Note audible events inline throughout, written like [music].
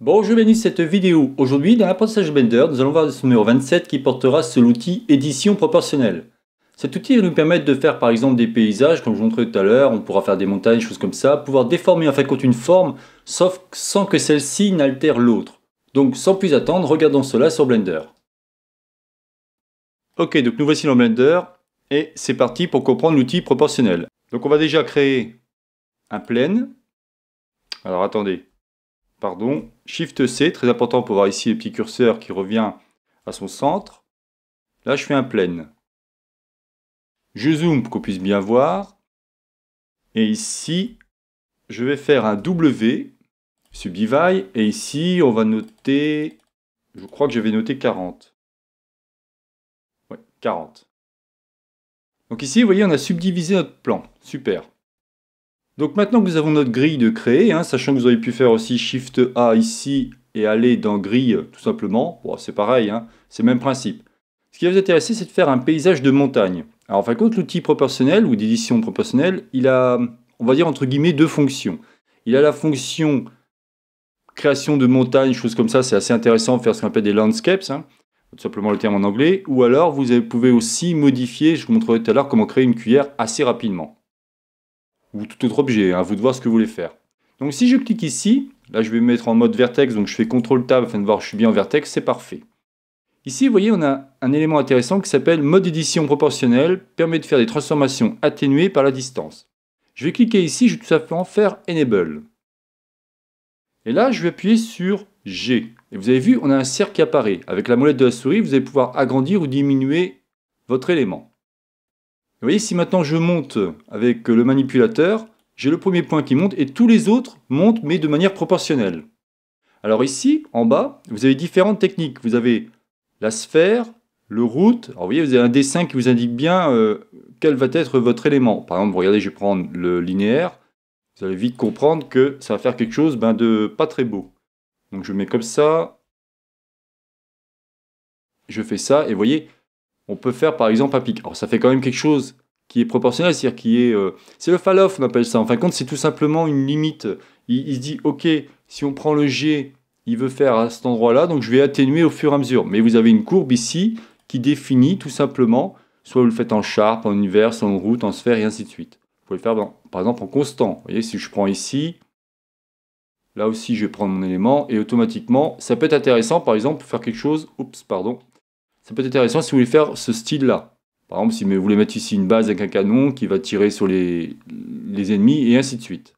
Bonjour, je bénis cette vidéo. Aujourd'hui, dans l'apprentissage Blender, nous allons voir ce numéro 27 qui portera sur l'outil édition proportionnelle. Cet outil va nous permettre de faire par exemple des paysages, comme je vous montrais tout à l'heure, on pourra faire des montagnes, choses comme ça, pouvoir déformer en fait contre une forme, sauf sans que celle-ci n'altère l'autre. Donc sans plus attendre, regardons cela sur Blender. Ok, donc nous voici dans Blender, et c'est parti pour comprendre l'outil proportionnel. Donc on va déjà créer un plane. Alors attendez, pardon, Shift C, très important pour voir ici le petit curseur qui revient à son centre. Là, je fais un plein. Je zoome pour qu'on puisse bien voir. Et ici, je vais faire un W, subdivide, et ici, on va noter, je crois que je vais noter 40. Ouais, 40. Donc ici, vous voyez, on a subdivisé notre plan. Super. Donc maintenant que nous avons notre grille de créer, hein, sachant que vous auriez pu faire aussi Shift A ici et aller dans grille tout simplement, c'est pareil, hein, c'est le même principe. Ce qui va vous intéresser, c'est de faire un paysage de montagne. Alors en fin de l'outil proportionnel ou d'édition proportionnelle, il a, on va dire entre guillemets, deux fonctions. Il a la fonction création de montagne, choses comme ça, c'est assez intéressant de faire ce qu'on appelle des landscapes, hein, tout simplement le terme en anglais, ou alors vous pouvez aussi modifier, je vous montrerai tout à l'heure comment créer une cuillère assez rapidement ou tout autre objet, hein, à vous de voir ce que vous voulez faire. Donc si je clique ici, là je vais me mettre en mode vertex, donc je fais CTRL Tab afin de voir que je suis bien en vertex, c'est parfait. Ici, vous voyez, on a un élément intéressant qui s'appelle mode édition proportionnelle, permet de faire des transformations atténuées par la distance. Je vais cliquer ici, je vais tout simplement faire Enable. Et là, je vais appuyer sur G. Et vous avez vu, on a un cercle qui apparaît. Avec la molette de la souris, vous allez pouvoir agrandir ou diminuer votre élément. Vous voyez, si maintenant je monte avec le manipulateur, j'ai le premier point qui monte et tous les autres montent mais de manière proportionnelle. Alors ici, en bas, vous avez différentes techniques. Vous avez la sphère, le route. Alors vous voyez, vous avez un dessin qui vous indique bien euh, quel va être votre élément. Par exemple, regardez, je vais prendre le linéaire. Vous allez vite comprendre que ça va faire quelque chose ben, de pas très beau. Donc je mets comme ça. Je fais ça et vous voyez, on peut faire par exemple un pic. Alors ça fait quand même quelque chose qui est proportionnel, c'est-à-dire qui est... Euh, c'est le falloff, off on appelle ça. En fin de compte, c'est tout simplement une limite. Il, se dit, ok, si on prend le G, il veut faire à cet endroit-là, donc je vais atténuer au fur et à mesure. Mais vous avez une courbe ici qui définit tout simplement, soit vous le faites en sharp, en inverse, en route, en sphère, et ainsi de suite. Vous pouvez le faire, par exemple, en constant. Vous voyez, si je prends ici, là aussi, je vais prendre mon élément, et automatiquement, ça peut être intéressant, par exemple, pour faire quelque chose... Oups, pardon ça peut être intéressant si vous voulez faire ce style-là. Par exemple, si vous voulez mettre ici une base avec un canon qui va tirer sur les, ennemis et ainsi de suite.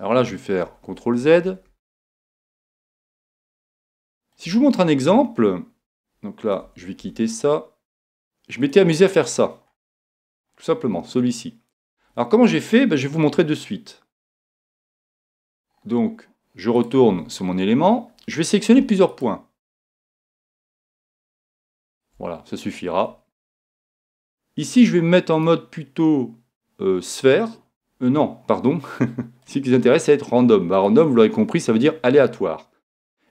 Alors là, je vais faire CTRL Z. Si je vous montre un exemple, donc là, je vais quitter ça. Je m'étais amusé à faire ça. Tout simplement, celui-ci. Alors comment j'ai fait ben, Je vais vous montrer de suite. Donc, je retourne sur mon élément. Je vais sélectionner plusieurs points. Voilà, ça suffira. Ici, je vais me mettre en mode plutôt euh, sphère. Euh, non, pardon. [laughs] Ce qui vous intéresse, c'est être random. Bah, random, vous l'aurez compris, ça veut dire aléatoire.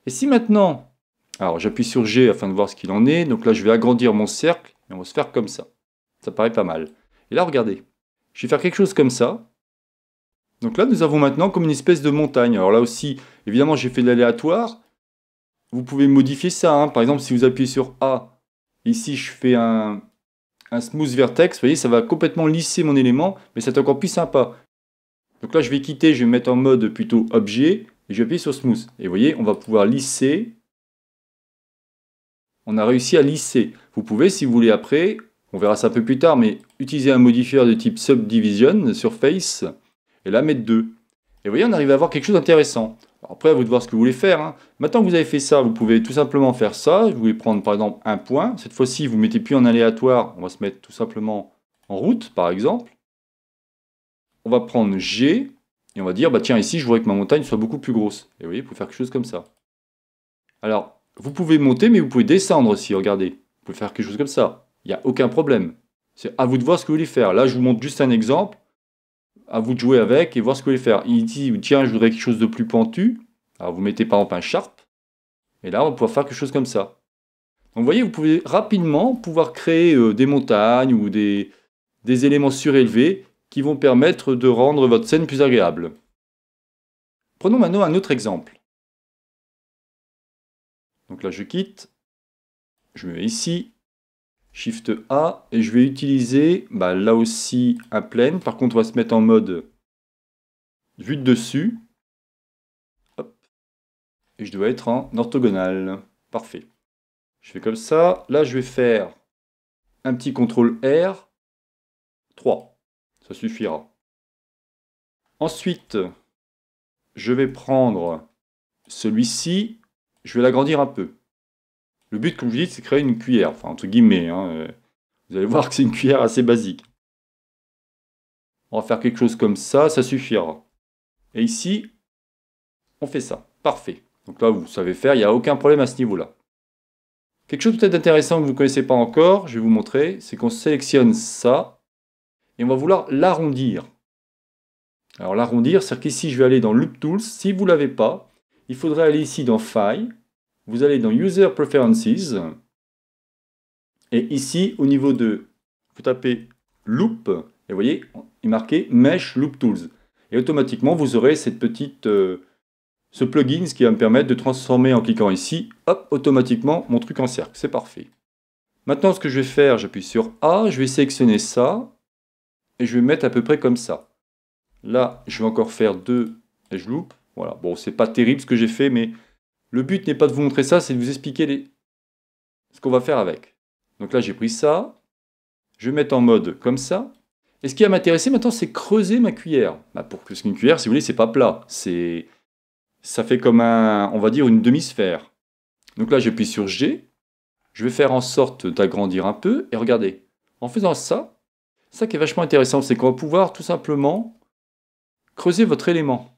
Et si maintenant, alors j'appuie sur G afin de voir ce qu'il en est. Donc là, je vais agrandir mon cercle et on va se faire comme ça. Ça paraît pas mal. Et là, regardez, je vais faire quelque chose comme ça. Donc là, nous avons maintenant comme une espèce de montagne. Alors là aussi, évidemment, j'ai fait de l'aléatoire. Vous pouvez modifier ça. Hein. Par exemple, si vous appuyez sur A, Ici, je fais un, smooth vertex. Vous voyez, ça va complètement lisser mon élément, mais c'est encore plus sympa. Donc là, je vais quitter, je vais mettre en mode plutôt objet, et je vais appuyer sur smooth. Et vous voyez, on va pouvoir lisser. On a réussi à lisser. Vous pouvez, si vous voulez, après, on verra ça un peu plus tard, mais utiliser un modifieur de type subdivision, surface, et là mettre 2. Et vous voyez, on arrive à avoir quelque chose d'intéressant. Après, à vous de voir ce que vous voulez faire. Hein. Maintenant que vous avez fait ça, vous pouvez tout simplement faire ça. Vous pouvez prendre par exemple un point. Cette fois-ci, vous ne mettez plus en aléatoire. On va se mettre tout simplement en route, par exemple. On va prendre G. Et on va dire, bah tiens, ici, je voudrais que ma montagne soit beaucoup plus grosse. Et vous voyez, vous pouvez faire quelque chose comme ça. Alors, vous pouvez monter, mais vous pouvez descendre aussi, regardez. Vous pouvez faire quelque chose comme ça. Il n'y a aucun problème. C'est à vous de voir ce que vous voulez faire. Là, je vous montre juste un exemple à vous de jouer avec et voir ce que vous voulez faire. Il dit, tiens, je voudrais quelque chose de plus pentu. Alors vous mettez par exemple un sharp. Et là, on va pouvoir faire quelque chose comme ça. Donc vous voyez, vous pouvez rapidement pouvoir créer euh, des montagnes ou des, des éléments surélevés qui vont permettre de rendre votre scène plus agréable. Prenons maintenant un autre exemple. Donc là, je quitte. Je me mets ici. Shift A, et je vais utiliser bah, là aussi un plane. Par contre, on va se mettre en mode vue de dessus. Et je dois être en orthogonal. Parfait. Je fais comme ça. Là, je vais faire un petit contrôle R. 3. Ça suffira. Ensuite, je vais prendre celui-ci. Je vais l'agrandir un peu. Le but, comme je dis, c'est créer une cuillère, enfin entre guillemets. Hein, euh, vous allez voir que c'est une cuillère assez basique. On va faire quelque chose comme ça, ça suffira. Et ici, on fait ça. Parfait. Donc là, vous savez faire, il n'y a aucun problème à ce niveau-là. Quelque chose peut-être intéressant que vous ne connaissez pas encore, je vais vous montrer, c'est qu'on sélectionne ça et on va vouloir l'arrondir. Alors l'arrondir, c'est-à-dire qu'ici, je vais aller dans Loop Tools. Si vous ne l'avez pas, il faudrait aller ici dans File, vous allez dans User Preferences, et ici, au niveau de, vous tapez Loop, et vous voyez, il est marqué Mesh Loop Tools. Et automatiquement, vous aurez cette petite, euh, ce plugin, ce qui va me permettre de transformer en cliquant ici, hop, automatiquement, mon truc en cercle. C'est parfait. Maintenant, ce que je vais faire, j'appuie sur A, je vais sélectionner ça, et je vais mettre à peu près comme ça. Là, je vais encore faire deux et je loupe. Voilà, bon, c'est pas terrible ce que j'ai fait, mais le but n'est pas de vous montrer ça, c'est de vous expliquer ce qu'on va faire avec. Donc là, j'ai pris ça. Je vais mettre en mode comme ça. Et ce qui va m'intéresser maintenant, c'est creuser ma cuillère. Bah, pour que une cuillère, si vous voulez, c'est pas plat. C'est ça fait comme un, on va dire, une demi-sphère. Donc là, j'appuie sur G. Je vais faire en sorte d'agrandir un peu. Et regardez, en faisant ça, ça qui est vachement intéressant, c'est qu'on va pouvoir tout simplement creuser votre élément.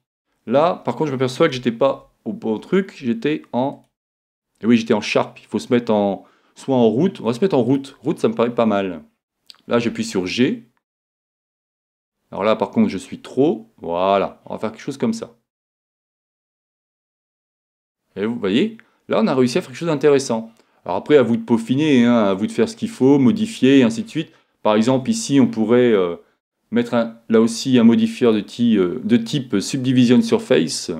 Là, par contre, je m'aperçois que j'étais pas au bon truc, j'étais en... oui, j'étais en sharp. Il faut se mettre en... Soit en route. On va se mettre en route. Route, ça me paraît pas mal. Là, j'appuie sur G. Alors là, par contre, je suis trop. Voilà. On va faire quelque chose comme ça. Et vous voyez, là, on a réussi à faire quelque chose d'intéressant. Alors après, à vous de peaufiner, hein, à vous de faire ce qu'il faut, modifier, et ainsi de suite. Par exemple, ici, on pourrait euh, mettre là aussi un modifier de, euh, de type Subdivision Surface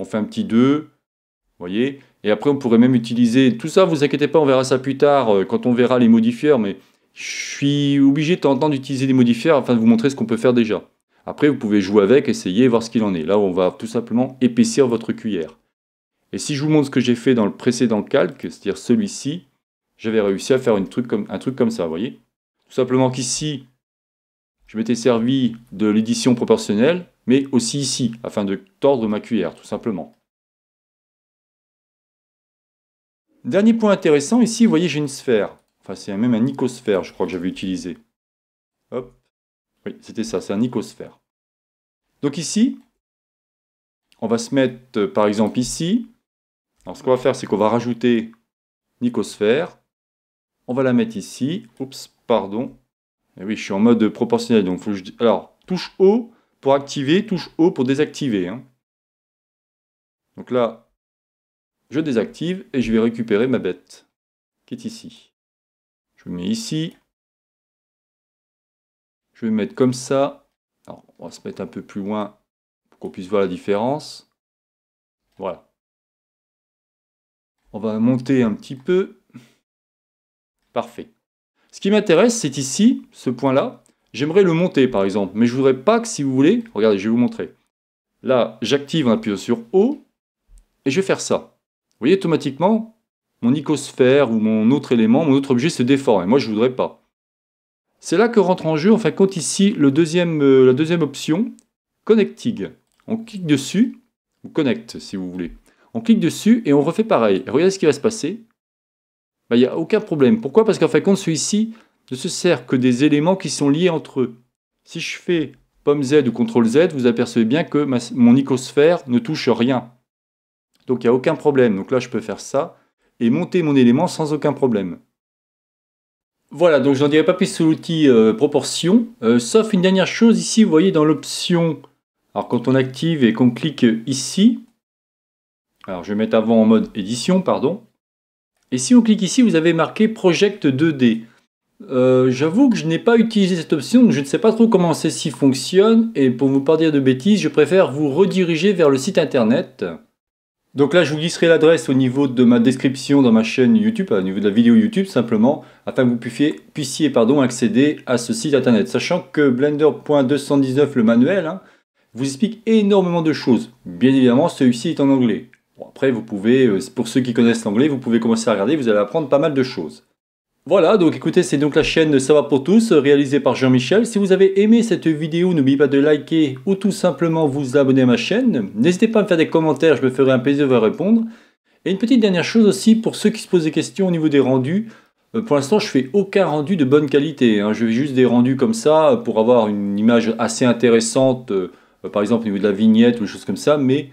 on fait un petit 2, voyez Et après, on pourrait même utiliser... Tout ça, vous inquiétez pas, on verra ça plus tard, euh, quand on verra les modifieurs, mais je suis obligé de temps d'utiliser des modifieurs afin de vous montrer ce qu'on peut faire déjà. Après, vous pouvez jouer avec, essayer, voir ce qu'il en est. Là, on va tout simplement épaissir votre cuillère. Et si je vous montre ce que j'ai fait dans le précédent calque, c'est-à-dire celui-ci, j'avais réussi à faire un truc comme ça, vous voyez Tout simplement qu'ici, je m'étais servi de l'édition proportionnelle, mais aussi ici, afin de tordre ma cuillère, tout simplement. Dernier point intéressant, ici, vous voyez, j'ai une sphère. Enfin, c'est même un icosphère, je crois que j'avais utilisé. Hop. Oui, c'était ça, c'est un icosphère. Donc ici, on va se mettre, euh, par exemple, ici. Alors, ce qu'on va faire, c'est qu'on va rajouter icosphère. On va la mettre ici. Oups, pardon. Et eh oui, je suis en mode proportionnel. Donc faut que je... Alors, touche haut pour activer, touche haut pour désactiver. Hein. Donc là, je désactive et je vais récupérer ma bête qui est ici. Je me mets ici. Je vais mettre comme ça. Alors, on va se mettre un peu plus loin pour qu'on puisse voir la différence. Voilà. On va monter un petit peu. Parfait. Ce qui m'intéresse, c'est ici, ce point-là. J'aimerais le monter, par exemple, mais je voudrais pas que, si vous voulez, regardez, je vais vous montrer. Là, j'active un appuyant sur haut, et je vais faire ça. Vous voyez, automatiquement, mon icosphère ou mon autre élément, mon autre objet se déforme, et moi, je ne voudrais pas. C'est là que rentre en jeu, en fin compte, ici, euh, la deuxième option, Connecting. On clique dessus, ou Connect, si vous voulez. On clique dessus, et on refait pareil. regardez ce qui va se passer. Ben, il n'y a aucun problème. Pourquoi Parce qu'en fin de compte, celui-ci ne se sert que des éléments qui sont liés entre eux. Si je fais pomme Z ou contrôle Z, vous apercevez bien que mon icosphère ne touche rien. Donc il n'y a aucun problème. Donc là, je peux faire ça et monter mon élément sans aucun problème. Voilà, donc je n'en dirai pas plus sur l'outil euh, proportion, euh, sauf une dernière chose ici, vous voyez dans l'option, alors quand on active et qu'on clique ici, alors je vais mettre avant en mode édition, pardon, et si on clique ici, vous avez marqué Project 2D. Euh, j'avoue que je n'ai pas utilisé cette option, je ne sais pas trop comment celle-ci fonctionne, et pour ne vous pas dire de bêtises, je préfère vous rediriger vers le site internet. Donc là, je vous glisserai l'adresse au niveau de ma description dans ma chaîne YouTube, au niveau de la vidéo YouTube simplement, afin que vous puissiez, accéder à ce site internet. Sachant que Blender.219, le manuel, hein, vous explique énormément de choses. Bien évidemment, celui-ci est en anglais après, vous pouvez, euh, pour ceux qui connaissent l'anglais, vous pouvez commencer à regarder, vous allez apprendre pas mal de choses. Voilà, donc écoutez, c'est donc la chaîne Ça va pour tous, réalisée par Jean-Michel. Si vous avez aimé cette vidéo, n'oubliez pas de liker ou tout simplement vous abonner à ma chaîne. N'hésitez pas à me faire des commentaires, je me ferai un plaisir de vous répondre. Et une petite dernière chose aussi, pour ceux qui se posent des questions au niveau des rendus, euh, pour l'instant, je fais aucun rendu de bonne qualité. Hein. Je fais juste des rendus comme ça euh, pour avoir une image assez intéressante, par exemple au niveau de la vignette ou des choses comme ça, mais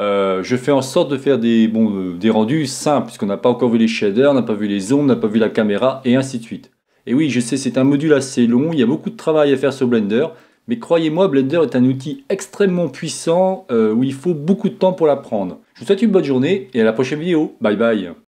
euh, je fais en sorte de faire euh, des, rendus simples, puisqu'on n'a pas encore vu les shaders, on n'a pas vu les ondes, on n'a pas vu la caméra, et ainsi de suite. Et oui, je sais, c'est un module assez long, il y a beaucoup de travail à faire sur Blender, mais croyez-moi, Blender est un outil extrêmement puissant euh, où il faut beaucoup de temps pour l'apprendre. Je vous souhaite une bonne journée et à la prochaine vidéo. Bye bye